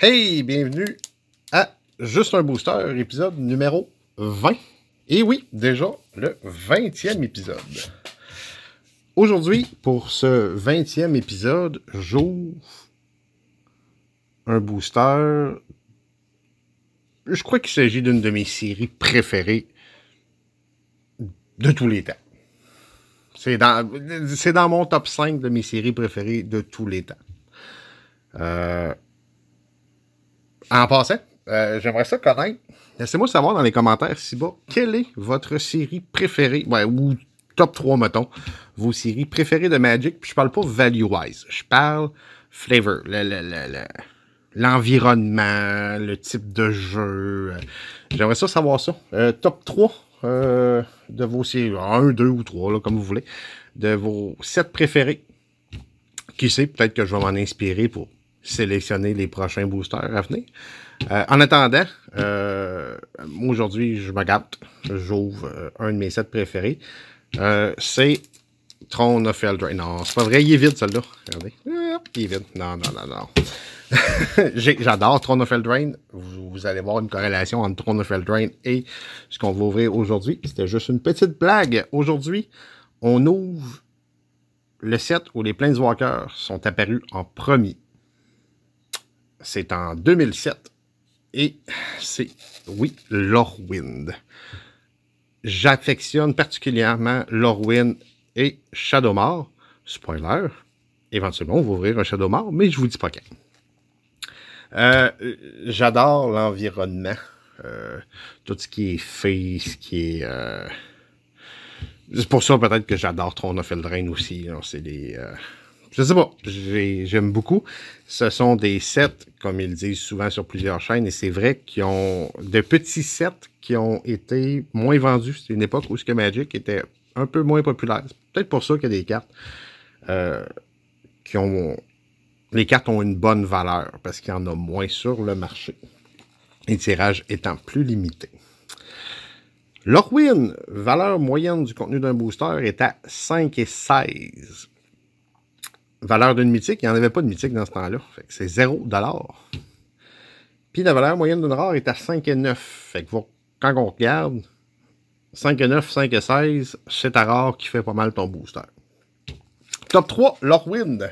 Hey, bienvenue à Juste un Booster, épisode numéro 20. Et oui, déjà le 20e épisode. Aujourd'hui, pour ce 20e épisode, j'ouvre un booster. Je crois qu'il s'agit d'une de mes séries préférées de tous les temps. C'est dans, dans, mon top 5 de mes séries préférées de tous les temps. Euh, en passant, euh, j'aimerais ça connaître. Laissez-moi savoir dans les commentaires si-bas quelle est votre série préférée, ou top 3, mettons, vos séries préférées de Magic. Puis je parle pas value-wise, je parle flavor, l'environnement, le, le, type de jeu. J'aimerais ça savoir ça. Euh, top 3 euh, de vos séries, 1, 2 ou 3, comme vous voulez, de vos 7 préférés. Qui sait, peut-être que je vais m'en inspirer pour sélectionner les prochains boosters à venir. Euh, en attendant, euh, aujourd'hui, je me gâte. J'ouvre euh, un de mes sets préférés. c'est Throne of Eldraine. Non, c'est pas vrai, il est vide celui-là. Regardez. Il est vide. Non, non, non, non. J'adore Throne of Eldraine. Vous, allez voir une corrélation entre Throne of Eldraine et ce qu'on va ouvrir aujourd'hui. C'était juste une petite blague. Aujourd'hui, on ouvre le set où les Planeswalkers sont apparus en premier. C'est en 2007. Et c'est, oui, Lorwind. J'affectionne particulièrement Lorwind et Shadowmore. Spoiler, éventuellement, on va ouvrir un Shadowmar, mais je vous dis pas quand. Euh, j'adore l'environnement. Euh, tout ce qui est fait, ce qui est... Euh, c'est pour ça peut-être que j'adore Throne of Drain aussi. Hein, c'est des je sais pas, j'aime beaucoup. Ce sont des sets, comme ils disent souvent sur plusieurs chaînes, et c'est vrai qu'ils ont de petits sets qui ont été moins vendus. C'était une époque où ce que Magic était un peu moins populaire. C'est peut-être pour ça qu'il y a des cartes euh, qui ont. Les cartes ont une bonne valeur parce qu'il y en a moins sur le marché. Les tirages étant plus limités. L'Orwin, valeur moyenne du contenu d'un booster, est à 5,16 valeur d'une mythique, il n'y en avait pas de mythique dans ce temps-là. c'est 0 Puis la valeur moyenne d'une rare est à 5,9. Fait que quand on regarde, 5,9, 5,16, c'est ta rare qui fait pas mal ton booster. Top 3, Lorwind.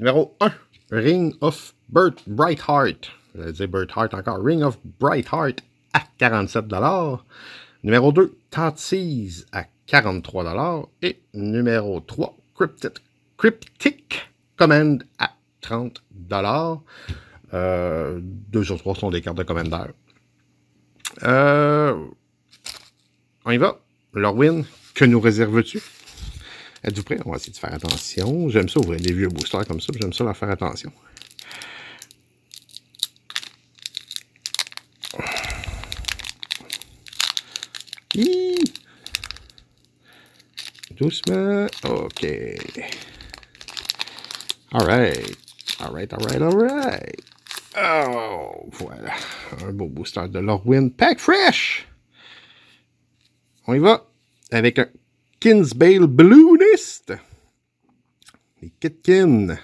Numéro 1, Ring of Bert Brightheart. Je vais dire Heart encore. Ring of Brightheart à 47 Numéro 2, Tantiz à 43 Et numéro 3, Cryptid Cryptic Command à 30 dollars. Euh, deux sur trois sont des cartes de commandeur. Euh, on y va. Lorwin, que nous réserves-tu? Êtes-vous prêt? On va essayer de faire attention. J'aime ça ouvrir des vieux boosters comme ça. J'aime ça leur faire attention. Doucement. OK. All right. All right, all right, all right. Oh, voilà. Un beau booster de l'Orwin Pack Fresh. On y va avec un Kinsbale Balloonist. Les Kitkin.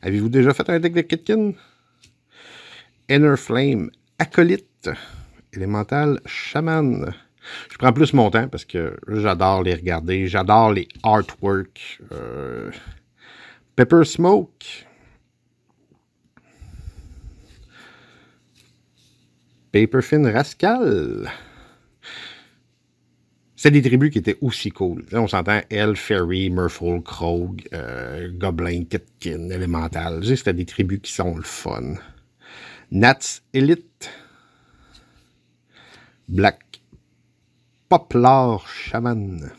Avez-vous déjà fait un deck de Kitkin? Inner Flame, Acolyte, Elemental, Shaman. Je prends plus mon temps parce que j'adore les regarder, j'adore les artworks. Euh, Pepper Smoke. Paperfin Rascal. C'est des tribus qui étaient aussi cool. Là, on s'entend Elle, Fairy, Merfolk, Krog, euh, Goblin, Kitkin, Elemental. C'était des tribus qui sont le fun. Nats Elite. Black Poplar Shaman.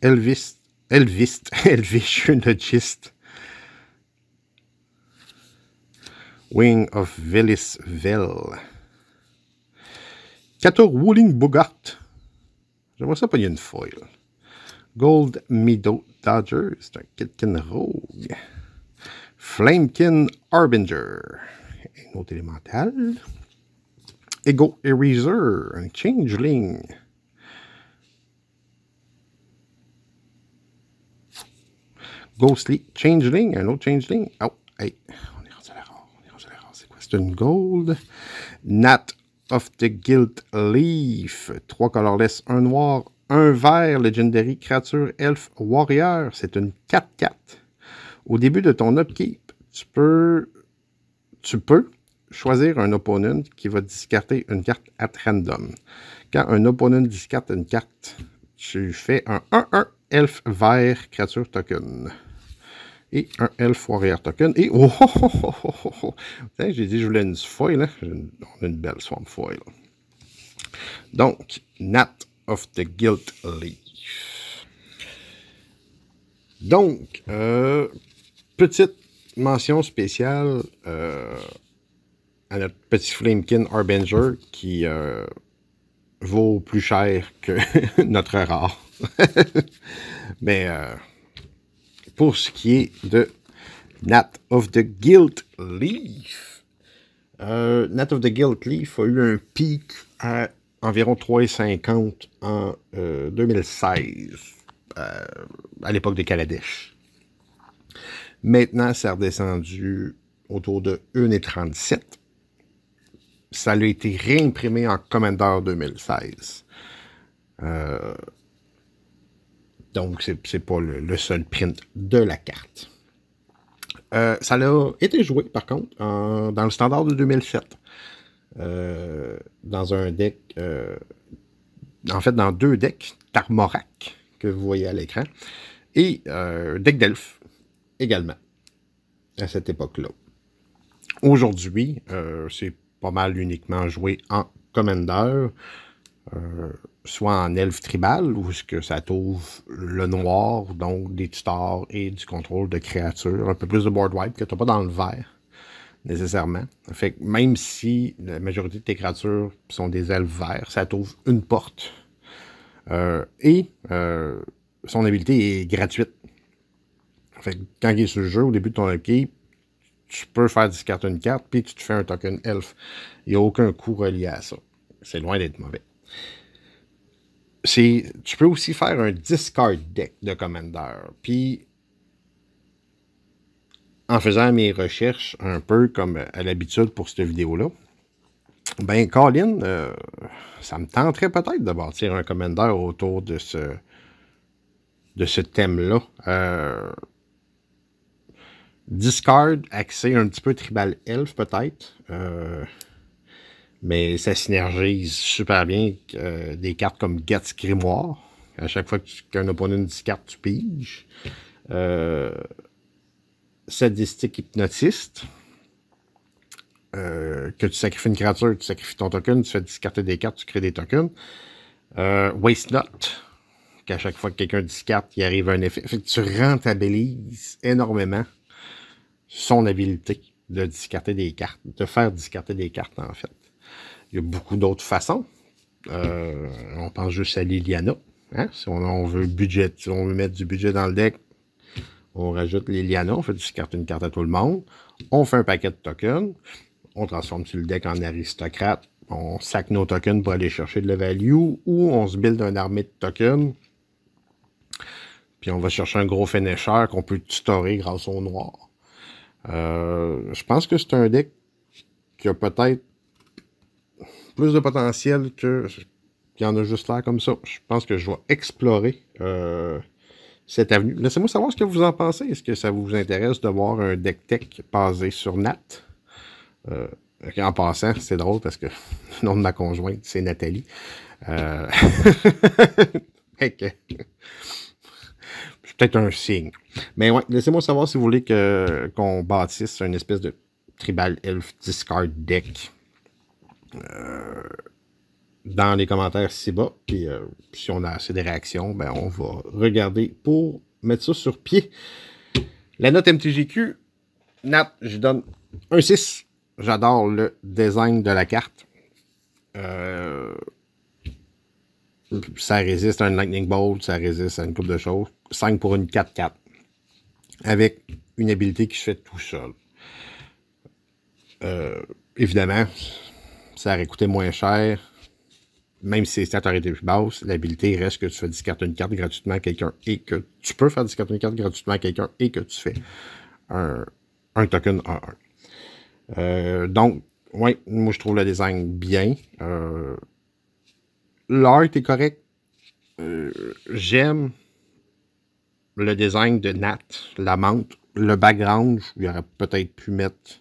Elvis Elvist, logiste. Wing of vel 14 Wooling Bogart. J'aimerais ça pogner une foil. Gold Meadow Dodger, c'est un Kitkin Rogue. Flamekin Arbinger, un autre élémental. Ego Eraser, un Changeling. Ghostly Changeling, un autre Changeling. Oh, hey, on est rendu à l'erreur, on est rendu à l'erreur. C'est quoi? C'est une Gold. Nat of the Guilt Leaf. Trois colorless, un noir, un vert. Legendary creature Elf Warrior. C'est une 4-4. Au début de ton upkeep, tu peux, tu peux choisir un opponent qui va discarter une carte at random. Quand un opponent discarte une carte, tu fais un 1-1 elf vert créature token et un Elf Warrior Token. Et oh, oh, oh, oh, oh. oh, oh. j'ai dit je voulais une foil, hein? on a une belle Swamp Foil. Donc, Nat of the Guilt Leaf. Donc, euh, petite mention spéciale euh, à notre petit Flamekin Harbinger qui euh, vaut plus cher que notre rare. Mais euh, pour ce qui est de Nat of the Guilt Leaf. Euh, Nat of the Guilt Leaf a eu un pic à environ 3,50 en 2016, euh, euh, à l'époque de Kaladesh. Maintenant, ça a redescendu autour de 1,37. Ça a été réimprimé en Commander 2016. Euh, donc, ce n'est pas le, seul print de la carte. Euh, ça a été joué, par contre, dans le standard de 2007. Euh, dans un deck, euh, en fait, dans deux decks, Tarmorak, que vous voyez à l'écran, et un deck d'Elf également, à cette époque-là. Aujourd'hui, c'est pas mal uniquement joué en Commander soit en elfe tribal, où ce que ça trouve le noir, donc des tutors et du contrôle de créatures, un peu plus de board wipe que tu n'as pas dans le vert, nécessairement. Fait que même si la majorité de tes créatures sont des elfes verts, ça t'ouvre une porte. Euh, et euh, son habilité est gratuite. Fait que quand il est sur le jeu, au début de ton équipe, tu peux faire discarder une carte, puis tu te fais un token elf. Il n'y a aucun coût relié à ça. C'est loin d'être mauvais c'est tu peux aussi faire un discard deck de commander. Puis en faisant mes recherches un peu comme à l'habitude pour cette vidéo-là, ben Colin, euh, ça me tenterait peut-être de bâtir un commander autour de ce de ce thème-là. Euh, discard axé un petit peu tribal elf peut-être. Euh, mais ça synergise super bien euh, des cartes comme Gats Grimoire. À chaque fois qu'un opponent opponent discarte, tu piges. Euh, sadistique hypnotiste. Euh, que tu sacrifies une créature, tu sacrifies ton token, tu fais discarter des cartes, tu crées des tokens. Euh, waste Not, qu'à chaque fois que quelqu'un discarte, il arrive un effet. que tu rentabilises énormément son habileté de discarter des cartes, de faire discarter des cartes en fait. Il y a beaucoup d'autres façons. Euh, on pense juste à Liliana. Hein? Si on, veut budget, si on veut mettre du budget dans le deck, on rajoute Liliana, on fait carte une carte à tout le monde. On fait un paquet de tokens. On transforme sur le deck en aristocrate. On sac nos tokens pour aller chercher de la value ou on se build une armée de tokens. Puis on va chercher un gros finisher qu'on peut tutorer grâce au noir. Euh, je pense que c'est un deck qui a peut-être plus de potentiel que qu'il y en a juste là comme ça. Je pense que je vais explorer euh, cette avenue. Laissez-moi savoir ce que vous en pensez. Est-ce que ça vous intéresse de voir un deck tech basé sur Nat? Euh, en passant, c'est drôle parce que le nom de ma conjointe, c'est Nathalie. Euh... peut-être un signe. Mais ouais, laissez-moi savoir si vous voulez qu'on bâtisse une espèce de tribal elf discard deck euh, dans les commentaires si bas Puis euh, si on a assez de réactions, ben, on va regarder pour mettre ça sur pied. La note MTGQ, Nat, je donne un 6. J'adore le design de la carte. Euh, ça résiste à un Lightning Bolt, ça résiste à une coupe de choses. 5 pour une 4-4. Avec une habilité qui se fait tout seul. évidemment, ça aurait coûté moins cher. Même si les stats auraient été plus basses, l'habilité reste que tu fais discarter une carte gratuitement à quelqu'un et que tu peux faire discarter une carte gratuitement à quelqu'un et que tu fais un, token 1 1 euh, donc, oui, moi je trouve le design bien. Euh, L'art est correct. Euh, j'aime le design de Nat, la menthe. Le background, lui aurais peut-être pu mettre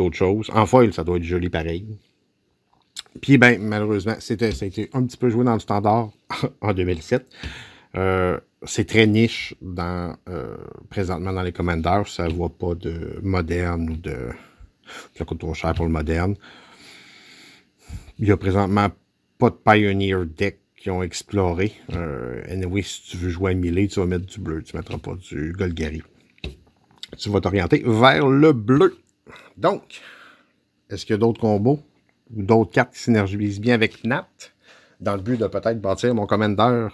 autre chose. En foil, ça doit être joli pareil. Puis, ben, malheureusement, c'était, ça a été un petit peu joué dans le standard en 2007. Euh, c'est très niche dans, euh, présentement dans les commanders. Ça ne voit pas de moderne ou de. Ça coûte trop cher pour le moderne. Il n'y a présentement pas de Pioneer Deck qui ont exploré. Euh, anyway, si tu veux jouer à Millet, tu vas mettre du bleu. Tu ne mettras pas du Golgari. Tu vas t'orienter vers le bleu. Donc, est-ce qu'il y a d'autres combos ou d'autres cartes qui synergisent bien avec Nat dans le but de peut-être bâtir mon commander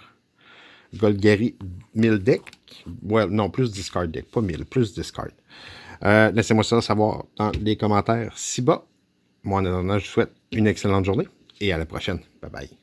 Golgari 1000 deck? non, plus discard deck, pas 1000, plus discard. Euh, laissez-moi ça savoir dans les commentaires si bas. Moi, en attendant, je vous souhaite une excellente journée et à la prochaine. Bye bye.